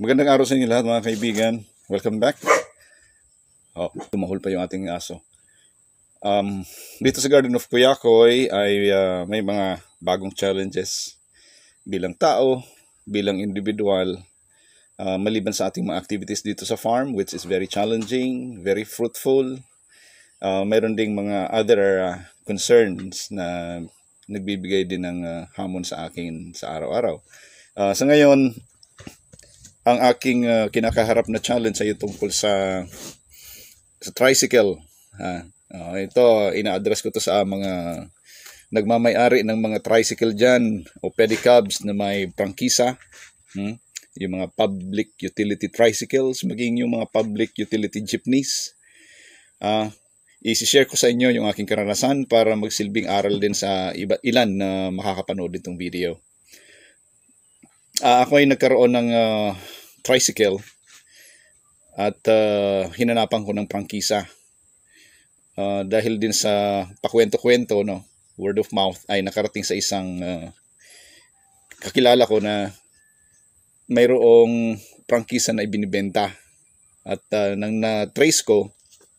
Magandang araw sa inyo lahat mga kaibigan. Welcome back. Oh, tumahol pa yung ating aso. Um, dito sa Garden of Kuyakoy ay uh, may mga bagong challenges bilang tao, bilang individual, uh, maliban sa ating mga activities dito sa farm which is very challenging, very fruitful. Uh, mayroon ding mga other uh, concerns na nagbibigay din ng uh, hamon sa akin sa araw-araw. Uh, sa ngayon, ang aking uh, kinakaharap na challenge ay tungkol sa sa tricycle. Ha? Uh, ito, ina-address ko to sa mga nagmamay-ari ng mga tricycle diyan o pedicabs na may prangkisa. Hmm? Yung mga public utility tricycles, maging yung mga public utility jeepneys. Uh, i share ko sa inyo yung aking karanasan para magsilbing aral din sa iba, ilan na makakapanood nitong video uh, ako ay nagkaroon ng uh, tricycle at uh, hinanapan ko ng prangkisa. Uh, dahil din sa pakwento-kwento, no, word of mouth, ay nakarating sa isang uh, kakilala ko na mayroong prangkisa na ibinibenta. At uh, nang na-trace ko,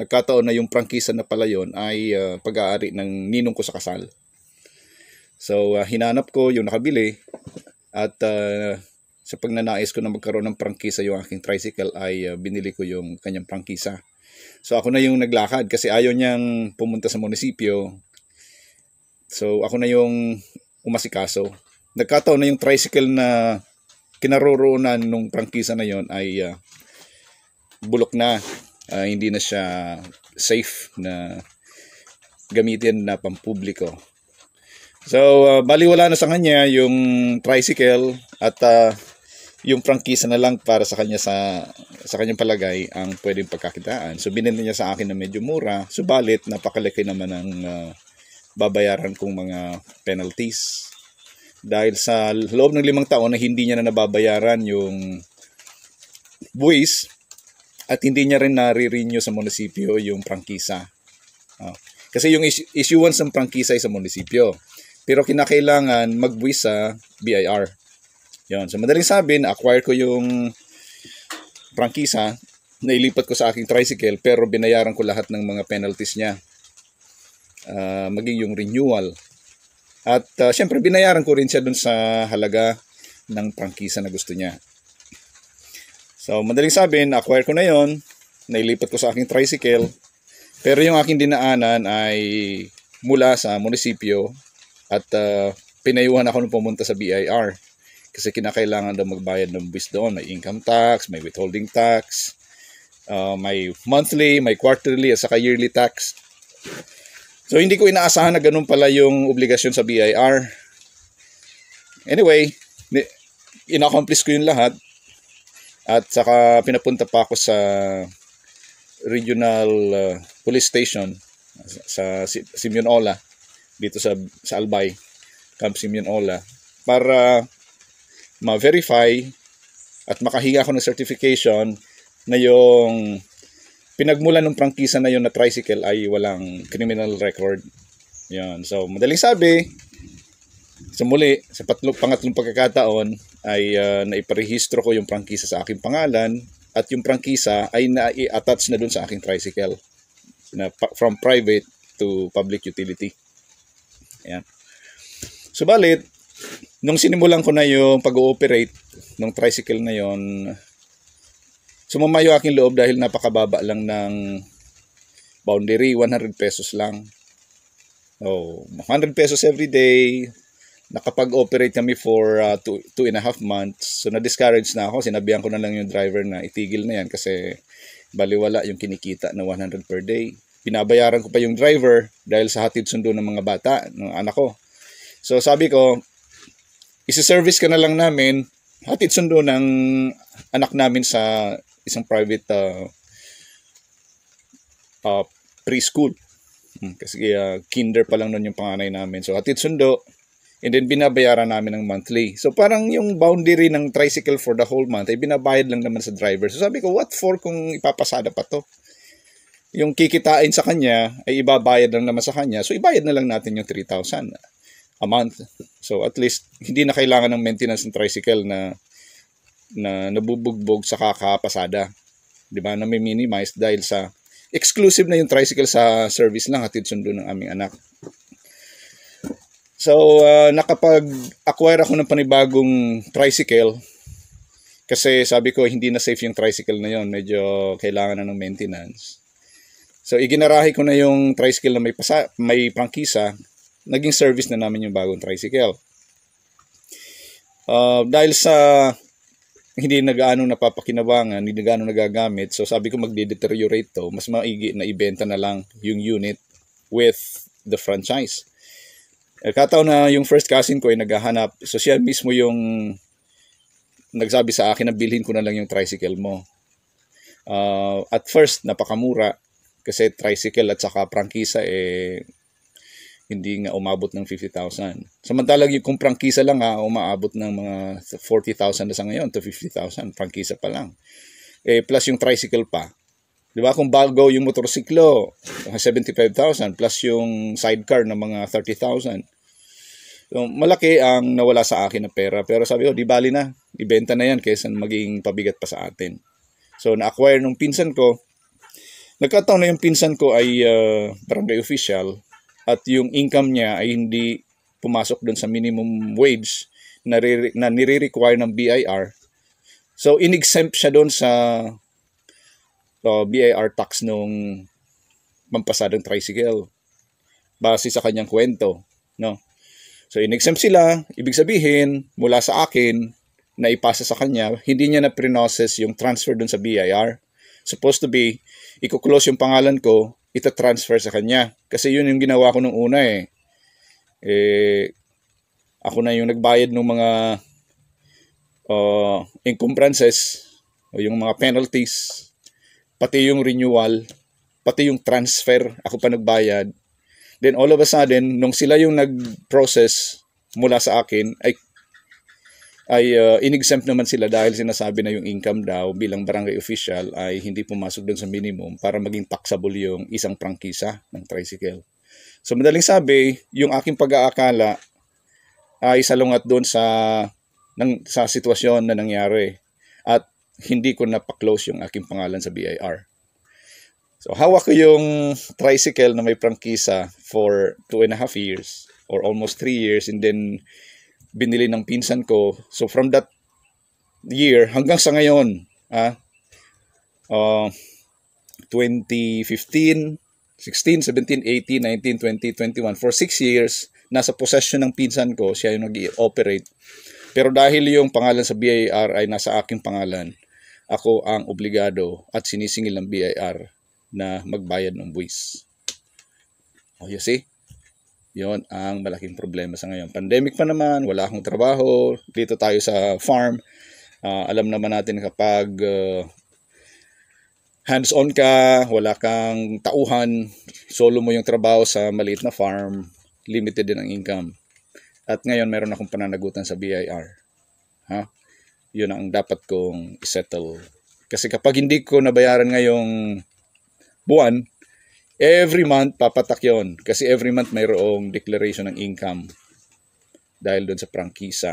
nagkataon na yung prangkisa na pala yon ay uh, pag-aari ng ninong ko sa kasal. So, uh, hinanap ko yung nakabili at uh, sa pagnanais ko na magkaroon ng prangkisa yung aking tricycle ay uh, binili ko yung kanyang prangkisa. So ako na yung naglakad kasi ayaw niyang pumunta sa munisipyo. So ako na yung umasikaso. Nagkataon na yung tricycle na kinaroroonan nung prangkisa na yon ay uh, bulok na. Uh, hindi na siya safe na gamitin na pampubliko. So, uh, baliwala na sa kanya yung tricycle at uh, yung prangkisa na lang para sa kanya sa sa kanyang palagay ang pwedeng pagkakitaan. So, binili niya sa akin na medyo mura. Subalit, napakalaki naman ang uh, babayaran kong mga penalties. Dahil sa loob ng limang taon na hindi niya na nababayaran yung buwis at hindi niya rin nare-renew sa munisipyo yung prangkisa. Uh, kasi yung issuance ng prangkisa ay sa munisipyo. Pero kinakailangan magbuwis sa BIR. Yun. So madaling sabi, na-acquire ko yung prangkisa, nailipat ko sa aking tricycle pero binayaran ko lahat ng mga penalties niya. Uh, maging yung renewal. At uh, syempre binayaran ko rin siya dun sa halaga ng prangkisa na gusto niya. So, madaling sabihin, acquire ko na yon nailipat ko sa aking tricycle, pero yung aking dinaanan ay mula sa munisipyo at uh, pinayuhan ako nung pumunta sa BIR kasi kinakailangan daw magbayad ng buwis doon. May income tax, may withholding tax, uh, may monthly, may quarterly, at saka yearly tax. So hindi ko inaasahan na ganun pala yung obligasyon sa BIR. Anyway, inaccomplish ko yung lahat. At saka pinapunta pa ako sa regional uh, police station sa Simeon Ola dito sa, sa Albay, Camp Simeon Ola, para ma-verify at makahinga ako ng certification na yung pinagmula ng prangkisa na yun na tricycle ay walang criminal record. Yan. So, madaling sabi, sa muli, sa patlo, pangatlong pagkakataon, ay uh, naiparehistro ko yung prangkisa sa aking pangalan at yung prangkisa ay na-attach na dun sa aking tricycle na, from private to public utility. Ayan. Subalit, nung sinimulan ko na yung pag-ooperate ng tricycle na yon sumamayo aking loob dahil napakababa lang ng boundary, 100 pesos lang. Oh, 100 pesos every day. Nakapag-operate kami for uh, two, two and a half months. So, na-discourage na ako. Sinabihan ko na lang yung driver na itigil na yan kasi baliwala yung kinikita na 100 per day binabayaran ko pa yung driver dahil sa hatid sundo ng mga bata, ng anak ko. So sabi ko, isi-service ka na lang namin, hatid sundo ng anak namin sa isang private uh, uh, preschool. Hmm, kasi uh, kinder pa lang nun yung panganay namin. So hatid sundo, And then binabayaran namin ng monthly. So parang yung boundary ng tricycle for the whole month ay binabayad lang naman sa driver. So sabi ko, what for kung ipapasada pa to? yung kikitain sa kanya ay ibabayad lang naman sa kanya. So ibayad na lang natin yung 3,000 a month. So at least hindi na kailangan ng maintenance ng tricycle na na nabubugbog sa kakapasada. 'Di ba? Na minimize dahil sa exclusive na yung tricycle sa service lang at sundo ng aming anak. So uh, nakapag-acquire ako ng panibagong tricycle kasi sabi ko hindi na safe yung tricycle na yon, medyo kailangan na ng maintenance. So iginarahe ko na yung tricycle na may, pasa, may prangkisa, naging service na namin yung bagong tricycle. Uh, dahil sa hindi na gaano napapakinabangan, hindi na gaano nagagamit, so sabi ko magde-deteriorate to, mas maigi na ibenta na lang yung unit with the franchise. Eh, kataon na yung first cousin ko ay naghahanap, so siya mismo yung nagsabi sa akin na bilhin ko na lang yung tricycle mo. Uh, at first, napakamura kasi tricycle at saka prangkisa eh hindi nga umabot ng 50,000. Samantalang yung kung prangkisa lang ha, umaabot ng mga 40,000 na sa ngayon to 50,000, prangkisa pa lang. Eh, plus yung tricycle pa. Di ba? Kung bago yung motorsiklo, 75,000 plus yung sidecar ng mga 30,000. So, malaki ang nawala sa akin na pera. Pero sabi ko, di bali na, ibenta na yan kaysa maging pabigat pa sa atin. So, na-acquire nung pinsan ko, Nagkataon na yung pinsan ko ay uh, barangay official at yung income niya ay hindi pumasok doon sa minimum wage na, re- na nire-require ng BIR. So, in-exempt siya doon sa uh, BIR tax nung pampasadang tricycle base sa kanyang kwento. No? So, in-exempt sila. Ibig sabihin, mula sa akin, na ipasa sa kanya, hindi niya na pre-process yung transfer doon sa BIR. Supposed to be, i-close yung pangalan ko, ita-transfer sa kanya. Kasi yun yung ginawa ko nung una eh. Eh, ako na yung nagbayad ng mga uh, ah, encumbrances o yung mga penalties, pati yung renewal, pati yung transfer, ako pa nagbayad. Then all of a sudden, nung sila yung nag-process mula sa akin, ay ay uh, inexempt naman sila dahil sinasabi na yung income daw bilang barangay official ay hindi pumasok dun sa minimum para maging taxable yung isang prangkisa ng tricycle. So madaling sabi, yung aking pag-aakala ay salungat doon sa nang sa sitwasyon na nangyari at hindi ko pa-close yung aking pangalan sa BIR. So hawak ko yung tricycle na may prangkisa for two and a half years or almost three years and then binili ng pinsan ko. So from that year hanggang sa ngayon, ah, uh, 2015, 16, 17, 18, 19, 20, 21. For 6 years, nasa possession ng pinsan ko, siya yung nag-operate. Pero dahil yung pangalan sa BIR ay nasa aking pangalan, ako ang obligado at sinisingil ng BIR na magbayad ng buwis. Oh, you see? Yon ang malaking problema sa ngayon. Pandemic pa naman, wala akong trabaho, dito tayo sa farm. Uh, alam naman natin kapag uh, hands-on ka, wala kang tauhan, solo mo yung trabaho sa maliit na farm, limited din ang income. At ngayon, meron akong pananagutan sa BIR. Ha? Yun ang dapat kong settle. Kasi kapag hindi ko nabayaran ngayong buwan, Every month, papatak yun. Kasi every month mayroong declaration ng income dahil doon sa prangkisa.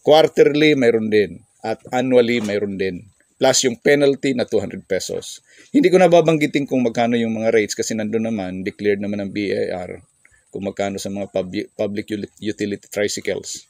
Quarterly, mayroon din. At annually, mayroon din. Plus yung penalty na 200 pesos. Hindi ko nababanggitin kung magkano yung mga rates kasi nandun naman, declared naman ng BAR kung magkano sa mga pub- public utility tricycles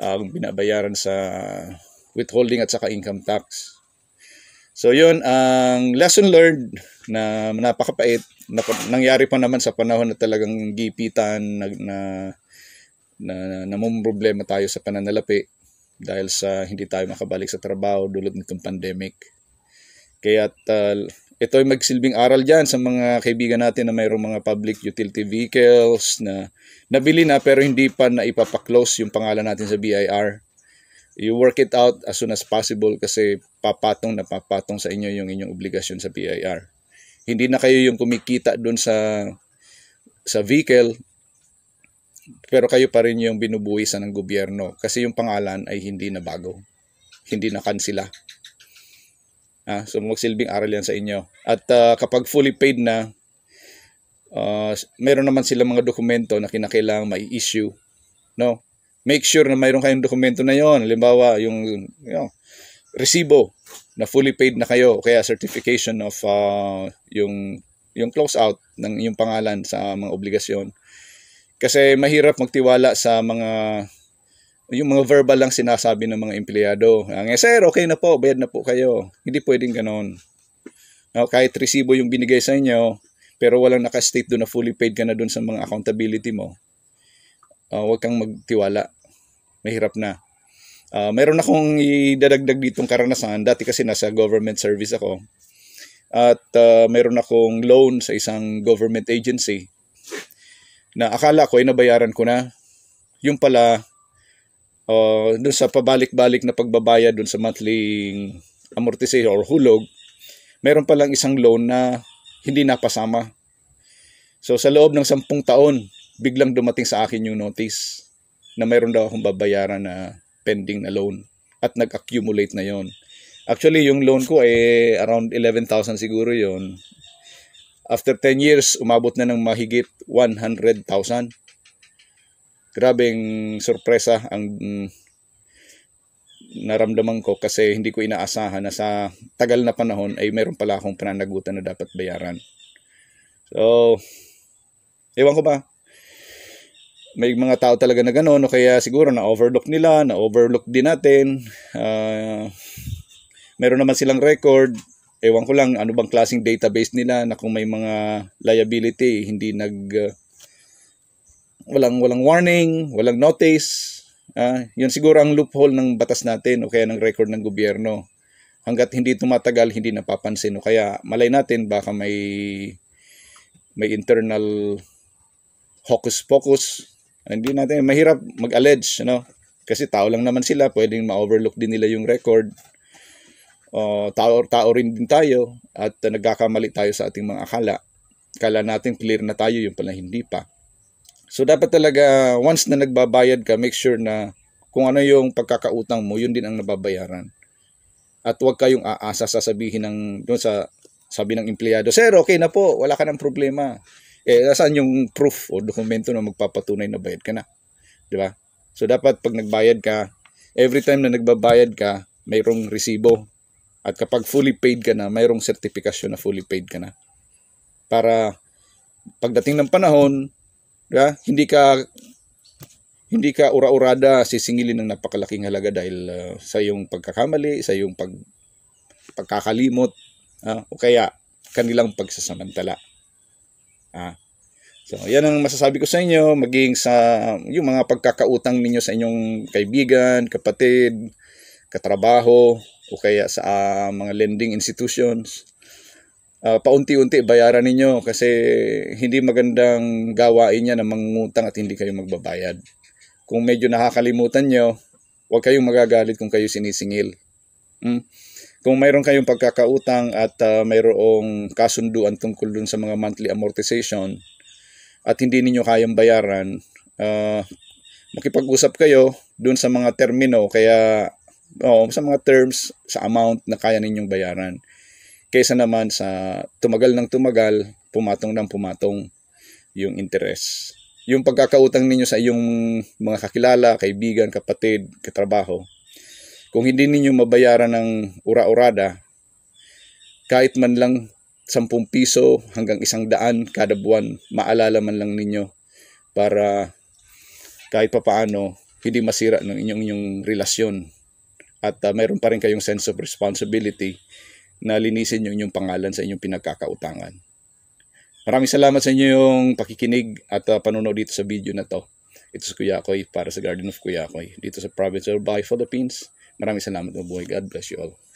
ang um, binabayaran sa withholding at saka income tax. So yun, ang lesson learned na napakapait, na, nangyari pa naman sa panahon na talagang gipitan, na, na, na, na, na problema tayo sa pananalapi dahil sa hindi tayo makabalik sa trabaho dulot nitong pandemic. Kaya uh, ah, ito ay magsilbing aral dyan sa mga kaibigan natin na mayroong mga public utility vehicles na nabili na pero hindi pa na ipapaklose yung pangalan natin sa BIR you work it out as soon as possible kasi papatong na papatong sa inyo yung inyong obligasyon sa BIR. Hindi na kayo yung kumikita doon sa sa vehicle pero kayo pa rin yung binubuwisan ng gobyerno kasi yung pangalan ay hindi na bago. Hindi na kansila. Ah, so magsilbing aral yan sa inyo. At uh, kapag fully paid na, uh, meron naman sila mga dokumento na kinakailangan mai-issue. No? make sure na mayroon kayong dokumento na yon. Halimbawa, yung you know, resibo na fully paid na kayo, kaya certification of uh, yung yung close out ng yung pangalan sa mga obligasyon. Kasi mahirap magtiwala sa mga yung mga verbal lang sinasabi ng mga empleyado. Ang eh, sir, okay na po, bayad na po kayo. Hindi pwedeng ganoon No, kahit resibo yung binigay sa inyo, pero walang naka-state doon na fully paid ka na doon sa mga accountability mo uh, huwag kang magtiwala. Mahirap na. Uh, meron akong idadagdag ditong karanasan. Dati kasi nasa government service ako. At uh, meron akong loan sa isang government agency na akala ko ay nabayaran ko na. Yung pala, uh, dun sa pabalik-balik na pagbabayad dun sa monthly amortization or hulog, meron palang isang loan na hindi napasama. So sa loob ng sampung taon, biglang dumating sa akin yung notice na mayroon daw akong babayaran na pending na loan at nag-accumulate na yon. Actually, yung loan ko ay eh, around 11,000 siguro yon. After 10 years, umabot na ng mahigit 100,000. Grabing sorpresa ang mm, naramdaman ko kasi hindi ko inaasahan na sa tagal na panahon ay meron pala akong pananagutan na dapat bayaran. So, ewan ko ba, may mga tao talaga na gano'n, no? kaya siguro na-overlook nila, na-overlook din natin. Uh, meron naman silang record, ewan ko lang ano bang klaseng database nila na kung may mga liability, hindi nag... Uh, walang walang warning, walang notice. Uh, yun siguro ang loophole ng batas natin o kaya ng record ng gobyerno. Hanggat hindi tumatagal, hindi napapansin. O kaya malay natin baka may may internal hocus pocus hindi natin mahirap mag-allege, ano? Kasi tao lang naman sila, pwedeng ma-overlook din nila yung record. Uh, tao, tao rin din tayo at uh, nagkakamali tayo sa ating mga akala. Kala natin clear na tayo, yung pala hindi pa. So dapat talaga ah, once na nagbabayad ka, make sure na kung ano yung pagkakautang mo, yun din ang nababayaran. At huwag kayong aasa sa sabihin ng doon sa sabi ng empleyado, "Sir, okay na po, wala ka ng problema." Eh, saan yung proof o dokumento na magpapatunay na bayad ka na? Di ba? So, dapat pag nagbayad ka, every time na nagbabayad ka, mayroong resibo. At kapag fully paid ka na, mayroong sertifikasyon na fully paid ka na. Para pagdating ng panahon, diba, hindi ka hindi ka ura-urada sisingilin ng napakalaking halaga dahil uh, sa iyong pagkakamali, sa iyong pag pagkakalimot, uh, o kaya kanilang pagsasamantala. Ah. So, yan ang masasabi ko sa inyo, maging sa yung mga pagkakautang ninyo sa inyong kaibigan, kapatid, katrabaho, o kaya sa uh, mga lending institutions. Uh, paunti-unti bayaran ninyo kasi hindi magandang gawain niya na mangutang at hindi kayo magbabayad. Kung medyo nakakalimutan nyo, huwag kayong magagalit kung kayo sinisingil. Hmm? Kung mayroon kayong pagkakautang at uh, mayroong kasunduan tungkol dun sa mga monthly amortization at hindi ninyo kayang bayaran, uh, makipag-usap kayo dun sa mga termino kaya oh, sa mga terms, sa amount na kaya ninyong bayaran. Kaysa naman sa tumagal ng tumagal, pumatong ng pumatong yung interest. Yung pagkakautang ninyo sa iyong mga kakilala, kaibigan, kapatid, katrabaho, kung hindi ninyo mabayaran ng ura-urada, kahit man lang 10 piso hanggang isang daan kada buwan, maalala man lang ninyo para kahit papaano hindi masira ng inyong, inyong relasyon at uh, mayroon pa rin kayong sense of responsibility na linisin yung inyong pangalan sa inyong pinagkakautangan. Maraming salamat sa inyo yung pakikinig at uh, panonood dito sa video na to. Ito si Kuya Koy para sa Garden of Kuya Koy dito sa Province of Bay, Philippines. Maraming salamat po boy. God bless you all.